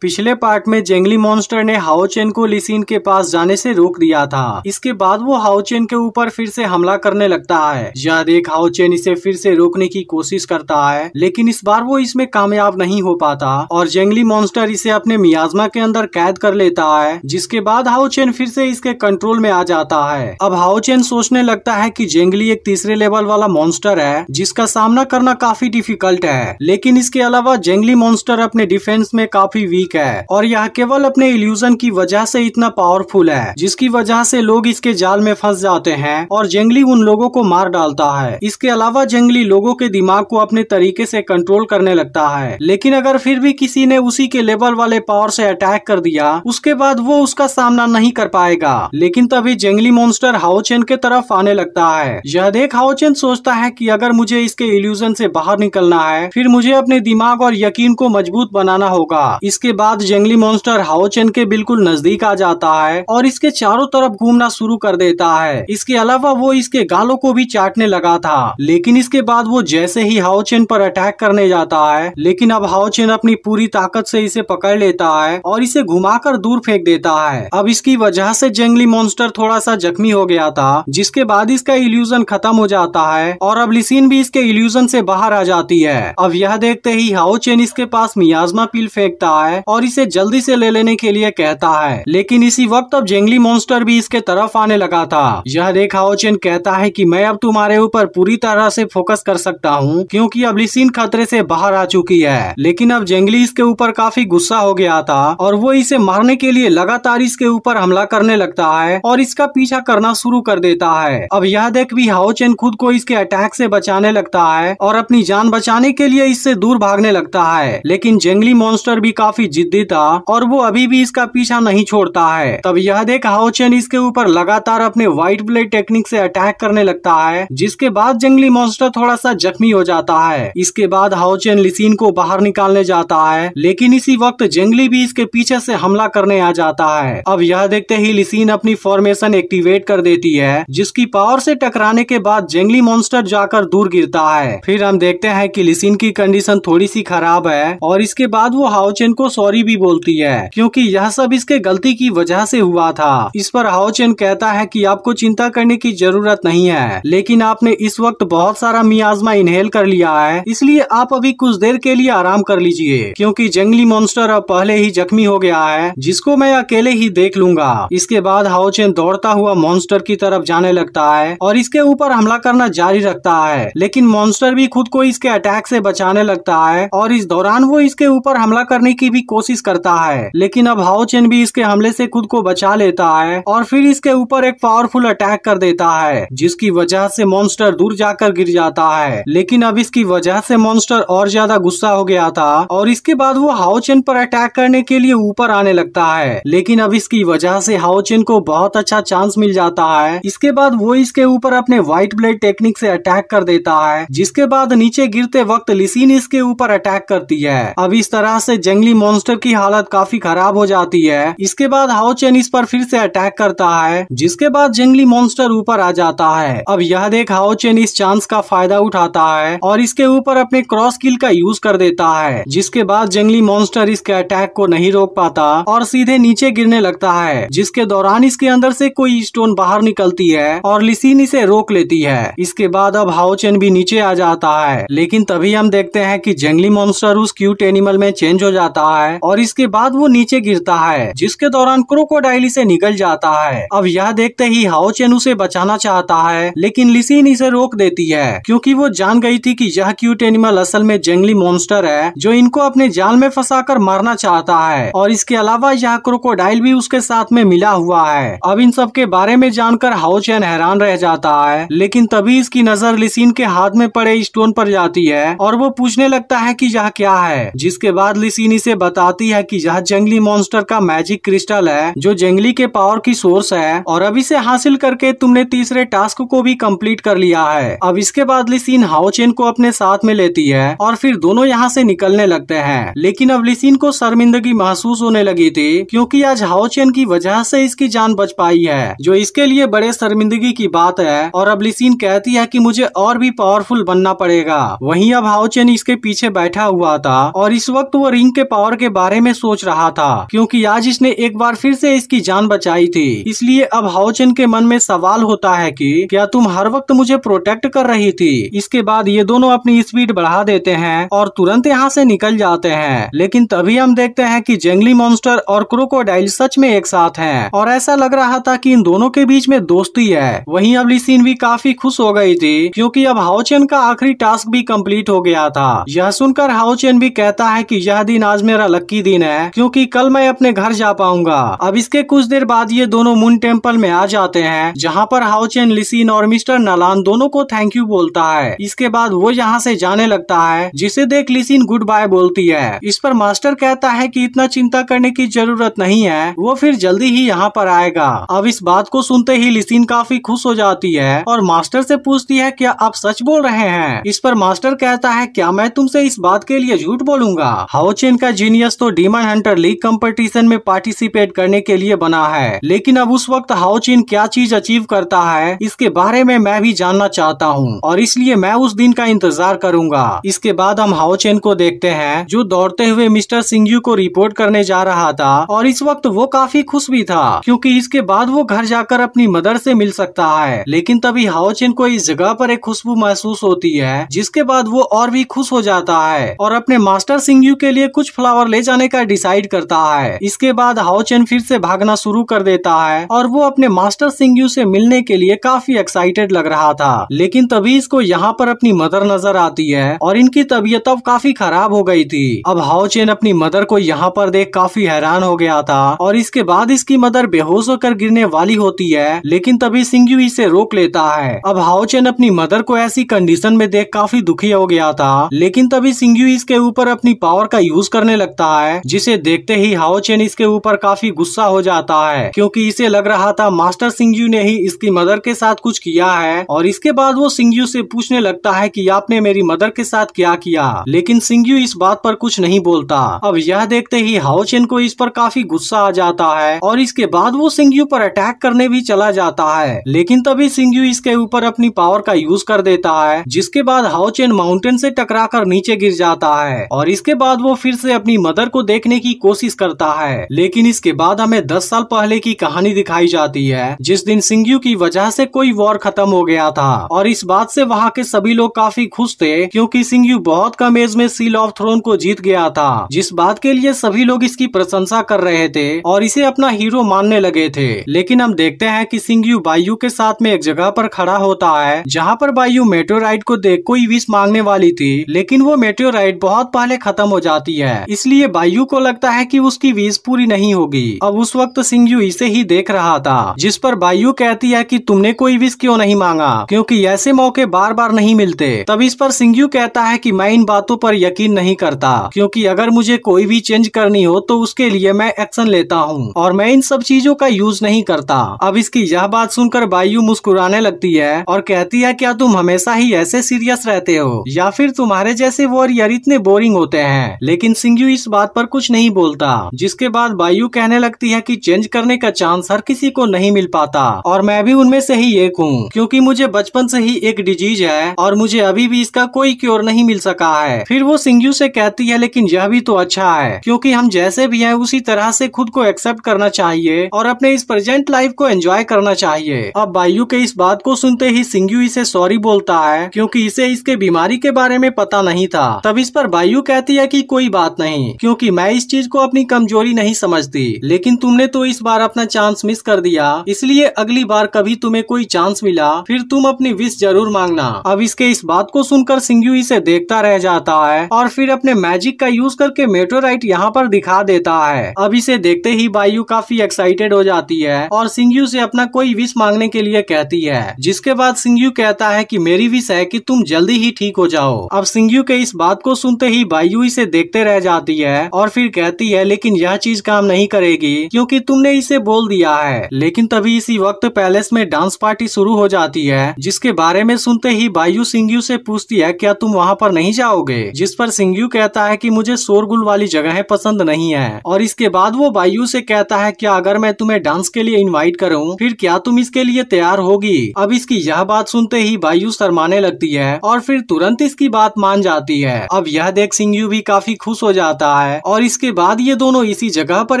पिछले पार्ट में जेंगली मॉन्स्टर ने हाउचेन को लिसिन के पास जाने से रोक दिया था इसके बाद वो हाउचेन के ऊपर फिर से हमला करने लगता है यह देख हाउचेन इसे फिर से रोकने की कोशिश करता है लेकिन इस बार वो इसमें कामयाब नहीं हो पाता और जेंगली मॉन्स्टर इसे अपने मियाजमा के अंदर कैद कर लेता है जिसके बाद हाउचेन फिर से इसके कंट्रोल में आ जाता है अब हाउचेन सोचने लगता है की जेंगली एक तीसरे लेवल वाला मॉन्स्टर है जिसका सामना करना काफी डिफिकल्ट है लेकिन इसके अलावा जेंगली मॉन्स्टर अपने डिफेंस में काफी वीक वीक है और यह केवल अपने इल्यूजन की वजह से इतना पावरफुल है जिसकी वजह से लोग इसके जाल में फंस जाते हैं और जंगली उन लोगों को मार डालता है इसके अलावा जंगली लोगों के दिमाग को अपने तरीके से कंट्रोल करने लगता है लेकिन अगर फिर भी किसी ने उसी के लेवल वाले पावर से अटैक कर दिया उसके बाद वो उसका सामना नहीं कर पाएगा लेकिन तभी जंगली मॉन्स्टर हाउचेन के तरफ आने लगता है यह देख हाउचेन सोचता है की अगर मुझे इसके इल्यूजन से बाहर निकलना है फिर मुझे अपने दिमाग और यकीन को मजबूत बनाना होगा इसके बाद जंगली मॉन्स्टर हाउचेन के बिल्कुल नजदीक आ जाता है और इसके चारों तरफ घूमना शुरू कर देता है इसके अलावा वो इसके गालों को भी चाटने लगा था लेकिन इसके बाद वो जैसे ही हाउचेन पर अटैक करने जाता है लेकिन अब हाउचेन अपनी पूरी ताकत से इसे पकड़ लेता है और इसे घुमाकर दूर फेंक देता है अब इसकी वजह से जंगली मॉन्स्टर थोड़ा सा जख्मी हो गया था जिसके बाद इसका इल्यूजन खत्म हो जाता है और अब लिसिन भी इसके इल्यूजन से बाहर आ जाती है अब यह देखते ही हाउचेन इसके पास मियाजमा पिल फेंकता है और इसे जल्दी से ले लेने के लिए कहता है लेकिन इसी वक्त अब जेंगली मॉन्स्टर भी इसके तरफ आने लगा था यह देख हाओचेन कहता है कि मैं अब तुम्हारे ऊपर पूरी तरह से फोकस कर सकता हूँ क्योंकि अब लिसिन खतरे से बाहर आ चुकी है लेकिन अब जेंगली इसके ऊपर काफी गुस्सा हो गया था और वो इसे मारने के लिए लगातार इसके ऊपर हमला करने लगता है और इसका पीछा करना शुरू कर देता है अब यह देख भी हाओचेन खुद को इसके अटैक से बचाने लगता है और अपनी जान बचाने के लिए इससे दूर भागने लगता है लेकिन जंगली मॉन्स्टर भी काफी जिद्दी था और वो अभी भी इसका पीछा नहीं छोड़ता है तब यह देख हाओचेन इसके ऊपर लगातार अपने व्हाइट ब्लेड टेक्निक से अटैक करने लगता है जिसके बाद जंगली मॉन्स्टर थोड़ा सा जख्मी हो जाता है इसके बाद हाओचेन लिसीन को बाहर निकालने जाता है लेकिन इसी वक्त जंगली भी इसके पीछे से हमला करने आ जाता है अब यह देखते ही लिसीन अपनी फॉर्मेशन एक्टिवेट कर देती है जिसकी पावर से टकराने के बाद जंगली मॉन्स्टर जाकर दूर गिरता है फिर हम देखते हैं कि लिसीन की कंडीशन थोड़ी सी खराब है और इसके बाद वो हाउचेन को सॉरी भी बोलती है क्योंकि यह सब इसके गलती की वजह से हुआ था इस पर हाउचेन कहता है कि आपको चिंता करने की जरूरत नहीं है लेकिन आपने इस वक्त बहुत सारा मियाजमा इनहेल कर लिया है इसलिए आप अभी कुछ देर के लिए आराम कर लीजिए क्योंकि जंगली मॉन्स्टर अब पहले ही जख्मी हो गया है जिसको मैं अकेले ही देख लूंगा इसके बाद हाउचेन दौड़ता हुआ मॉन्स्टर की तरफ जाने लगता है और इसके ऊपर हमला करना जारी रखता है लेकिन मॉन्स्टर भी खुद को इसके अटैक से बचाने लगता है और इस दौरान वो इसके ऊपर हमला करने की भी कोशिश कोशिश करता है लेकिन अब हाउचेन भी इसके हमले से खुद को बचा लेता है और फिर इसके ऊपर एक पावरफुल अटैक कर देता है जिसकी वजह से मॉन्स्टर दूर जाकर गिर जाता है लेकिन अब इसकी वजह से मॉन्स्टर और ज्यादा गुस्सा हो गया था और इसके बाद वो हाउचेन पर अटैक करने के लिए ऊपर आने लगता है लेकिन अब इसकी वजह से हाउचेन को बहुत अच्छा चांस मिल जाता है इसके बाद वो इसके ऊपर अपने व्हाइट ब्लेड टेक्निक से अटैक कर देता है जिसके बाद नीचे गिरते वक्त लिसीन इसके ऊपर अटैक करती है अब इस तरह से जंगली मॉन्स्टर मास्टर की हालत काफी खराब हो जाती है इसके बाद हाउ चेन इस पर फिर से अटैक करता है जिसके बाद जंगली मॉन्स्टर ऊपर आ जाता है अब यह देख हाउ चेन इस चांस का फायदा उठाता है और इसके ऊपर अपने क्रॉस किल का यूज कर देता है जिसके बाद जंगली मॉन्स्टर इसके अटैक को नहीं रोक पाता और सीधे नीचे गिरने लगता है जिसके दौरान इसके अंदर से कोई स्टोन बाहर निकलती है और लिसीन इसे रोक लेती है इसके बाद अब हाउचेन भी नीचे आ जाता है लेकिन तभी हम देखते हैं कि जंगली मॉन्स्टर उस क्यूट एनिमल में चेंज हो जाता है है और इसके बाद वो नीचे गिरता है जिसके दौरान क्रोकोडाइल इसे निकल जाता है अब यह देखते ही हाउ चेन उसे बचाना चाहता है लेकिन लिसिन इसे रोक देती है क्योंकि वो जान गई थी कि यह क्यूट एनिमल असल में जंगली मॉन्स्टर है जो इनको अपने जाल में फंसा कर मारना चाहता है और इसके अलावा यह क्रोकोडाइल भी उसके साथ में मिला हुआ है अब इन सब के बारे में जानकर हाउ चेन हैरान रह जाता है लेकिन तभी इसकी नजर लिसिन के हाथ में पड़े स्टोन पर जाती है और वो पूछने लगता है की यह क्या है जिसके बाद लिसिन इसे बता बताती है कि यह जंगली मॉन्स्टर का मैजिक क्रिस्टल है जो जंगली के पावर की सोर्स है और अब इसे हासिल करके तुमने तीसरे टास्क को भी कंप्लीट कर लिया है अब इसके बाद लिसिन हाउचेन को अपने साथ में लेती है और फिर दोनों यहाँ से निकलने लगते हैं लेकिन अब लिसिन को शर्मिंदगी महसूस होने लगी थी क्योंकि आज हाउचेन की वजह से इसकी जान बच पाई है जो इसके लिए बड़े शर्मिंदगी की बात है और अब लिसिन कहती है की मुझे और भी पावरफुल बनना पड़ेगा वही अब हाउचेन इसके पीछे बैठा हुआ था और इस वक्त वो रिंग के पावर के के बारे में सोच रहा था क्योंकि आज इसने एक बार फिर से इसकी जान बचाई थी इसलिए अब हाउचेन के मन में सवाल होता है कि क्या तुम हर वक्त मुझे प्रोटेक्ट कर रही थी इसके बाद ये दोनों अपनी स्पीड बढ़ा देते हैं और तुरंत यहाँ से निकल जाते हैं लेकिन तभी हम देखते हैं की जंगली मॉन्स्टर और क्रोकोडाइल सच में एक साथ हैं और ऐसा लग रहा था की इन दोनों के बीच में दोस्ती है वही अब लिसिन भी काफी खुश हो गई थी क्यूँकी अब हाउचेन का आखिरी टास्क भी कम्प्लीट हो गया था यह सुनकर हाउचेन भी कहता है कि यह दिन आज मेरा लकी दिन है क्योंकि कल मैं अपने घर जा पाऊंगा अब इसके कुछ देर बाद ये दोनों मून टेम्पल में आ जाते हैं जहाँ पर हाउचेन लिसिन और मिस्टर नलान दोनों को थैंक यू बोलता है इसके बाद वो यहाँ से जाने लगता है जिसे देख लिसिन गुड बाय बोलती है इस पर मास्टर कहता है की इतना चिंता करने की जरूरत नहीं है वो फिर जल्दी ही यहाँ पर आएगा अब इस बात को सुनते ही लिसिन काफी खुश हो जाती है और मास्टर से पूछती है क्या आप सच बोल रहे हैं इस पर मास्टर कहता है क्या मैं तुमसे इस बात के लिए झूठ बोलूंगा हाउचेन का जीनियस तो डीमन हंटर लीग कंपटीशन में पार्टिसिपेट करने के लिए बना है लेकिन अब उस वक्त हाउचिन क्या चीज अचीव करता है इसके बारे में मैं भी जानना चाहता हूँ और इसलिए मैं उस दिन का इंतजार करूंगा इसके बाद हम हाउचेन को देखते हैं जो दौड़ते हुए मिस्टर सिंघयू को रिपोर्ट करने जा रहा था और इस वक्त वो काफी खुश भी था क्योंकि इसके बाद वो घर जाकर अपनी मदर से मिल सकता है लेकिन तभी हाओचेन को इस जगह पर एक खुशबू महसूस होती है जिसके बाद वो और भी खुश हो जाता है और अपने मास्टर सिंघयू के लिए कुछ फ्लावर ले चले जाने का डिसाइड करता है इसके बाद हाओचेन फिर से भागना शुरू कर देता है और वो अपने मास्टर सिंगयू से मिलने के लिए काफी एक्साइटेड लग रहा था लेकिन तभी इसको यहाँ पर अपनी मदर नजर आती है और इनकी तबीयत अब काफी खराब हो गई थी अब हाओचेन अपनी मदर को यहाँ पर देख काफी हैरान हो गया था और इसके बाद इसकी मदर बेहोश होकर गिरने वाली होती है लेकिन तभी सिंगयू इसे रोक लेता है अब हाउचेन अपनी मदर को ऐसी कंडीशन में देख काफी दुखी हो गया था लेकिन तभी सिंगयू इसके ऊपर अपनी पावर का यूज करने लगता रहा है जिसे देखते ही हाओचेन इसके ऊपर काफी गुस्सा हो जाता है क्योंकि इसे लग रहा था मास्टर सिंगयू ने ही इसकी मदर के साथ कुछ किया है और इसके बाद वो सिंगयू से पूछने लगता है कि आपने मेरी मदर के साथ क्या किया लेकिन सिंगयू इस बात पर कुछ नहीं बोलता अब यह देखते ही हाओचेन को इस पर काफी गुस्सा आ जाता है और इसके बाद वो सिंगयू पर अटैक करने भी चला जाता है लेकिन तभी सिंगयू इसके ऊपर अपनी पावर का यूज कर देता है जिसके बाद हाओचेन माउंटेन से टकरा कर नीचे गिर जाता है और इसके बाद वो फिर से अपनी मदर मदर को देखने की कोशिश करता है लेकिन इसके बाद हमें दस साल पहले की कहानी दिखाई जाती है जिस दिन सिंगयू की वजह से कोई वॉर खत्म हो गया था और इस बात से वहाँ के सभी लोग काफी खुश थे क्योंकि सिंगयू बहुत कम एज में सील ऑफ थ्रोन को जीत गया था जिस बात के लिए सभी लोग इसकी प्रशंसा कर रहे थे और इसे अपना हीरो मानने लगे थे लेकिन हम देखते हैं कि सिंगयू बायू के साथ में एक जगह पर खड़ा होता है जहाँ पर बायू मेट्रोराइड को देख कोई विश मांगने वाली थी लेकिन वो मेट्रोराइड बहुत पहले खत्म हो जाती है इसलिए बायू को लगता है कि उसकी वीज पूरी नहीं होगी अब उस वक्त सिंगयू यू इसे ही देख रहा था जिस पर बायू कहती है कि तुमने कोई विज क्यों नहीं मांगा क्योंकि ऐसे मौके बार बार नहीं मिलते तब इस पर सिंगयू यू कहता है कि मैं इन बातों पर यकीन नहीं करता क्योंकि अगर मुझे कोई भी चेंज करनी हो तो उसके लिए मैं एक्शन लेता हूँ और मैं इन सब चीजों का यूज नहीं करता अब इसकी यह बात सुनकर बायू मुस्कुराने लगती है और कहती है क्या तुम हमेशा ही ऐसे सीरियस रहते हो या फिर तुम्हारे जैसे वॉरियर इतने बोरिंग होते हैं लेकिन सिंगयू इस बात पर कुछ नहीं बोलता जिसके बाद वायु कहने लगती है कि चेंज करने का चांस हर किसी को नहीं मिल पाता और मैं भी उनमें से ही एक हूँ क्योंकि मुझे बचपन से ही एक डिजीज है और मुझे अभी भी इसका कोई क्योर नहीं मिल सका है फिर वो सिंगयू से कहती है लेकिन यह भी तो अच्छा है क्योंकि हम जैसे भी हैं उसी तरह से खुद को एक्सेप्ट करना चाहिए और अपने इस प्रेजेंट लाइफ को एंजॉय करना चाहिए अब बायु के इस बात को सुनते ही सिंगयू इसे सॉरी बोलता है क्योंकि इसे इसके बीमारी के बारे में पता नहीं था तब इस पर बायु कहती है कि कोई बात नहीं क्योंकि मैं इस चीज को अपनी कमजोरी नहीं समझती लेकिन तुमने तो इस बार अपना चांस मिस कर दिया इसलिए अगली बार कभी तुम्हें कोई चांस मिला फिर तुम अपनी विश जरूर मांगना अब इसके इस बात को सुनकर सिंगयू इसे देखता रह जाता है और फिर अपने मैजिक का यूज करके मेट्रोराइट यहाँ पर दिखा देता है अब इसे देखते ही बायू काफी एक्साइटेड हो जाती है और सिंगू से अपना कोई विश मांगने के लिए कहती है जिसके बाद सिंगयू कहता है की मेरी विश है की तुम जल्दी ही ठीक हो जाओ अब सिंगयू के इस बात को सुनते ही बायू इसे देखते रह जाती है है और फिर कहती है लेकिन यह चीज काम नहीं करेगी क्योंकि तुमने इसे बोल दिया है लेकिन तभी इसी वक्त पैलेस में डांस पार्टी शुरू हो जाती है जिसके बारे में सुनते ही बायू सिंगयू से पूछती है क्या तुम वहाँ पर नहीं जाओगे जिस पर सिंगयू कहता है की मुझे शोरगुल वाली जगह पसंद नहीं है और इसके बाद वो बायू से कहता है क्या अगर मैं तुम्हें डांस के लिए इन्वाइट करूँ फिर क्या तुम इसके लिए तैयार होगी अब इसकी यह बात सुनते ही बायू शरमाने लगती है और फिर तुरंत इसकी बात मान जाती है अब यह देख सिंगयू भी काफी खुश हो जाता है रहा है और इसके बाद ये दोनों इसी जगह पर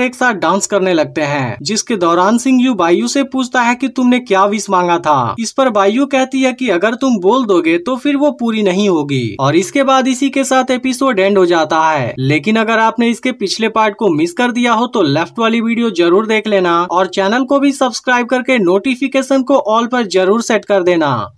एक साथ डांस करने लगते हैं जिसके दौरान सिंह यू बायू से पूछता है कि तुमने क्या विश मांगा था इस पर बायू कहती है कि अगर तुम बोल दोगे तो फिर वो पूरी नहीं होगी और इसके बाद इसी के साथ एपिसोड एंड हो जाता है लेकिन अगर आपने इसके पिछले पार्ट को मिस कर दिया हो तो लेफ्ट वाली वीडियो जरूर देख लेना और चैनल को भी सब्सक्राइब करके नोटिफिकेशन को ऑल पर जरूर सेट कर देना